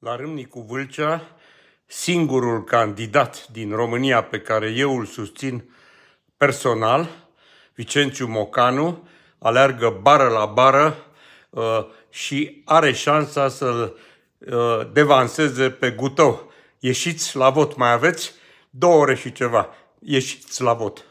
la Râmnicu Vâlcea, singurul candidat din România pe care eu îl susțin personal, Vicențiu Mocanu, aleargă bară la bară uh, și are șansa să-l uh, devanseze pe Gutău. Ieșiți la vot, mai aveți două ore și ceva. Ieșiți la vot!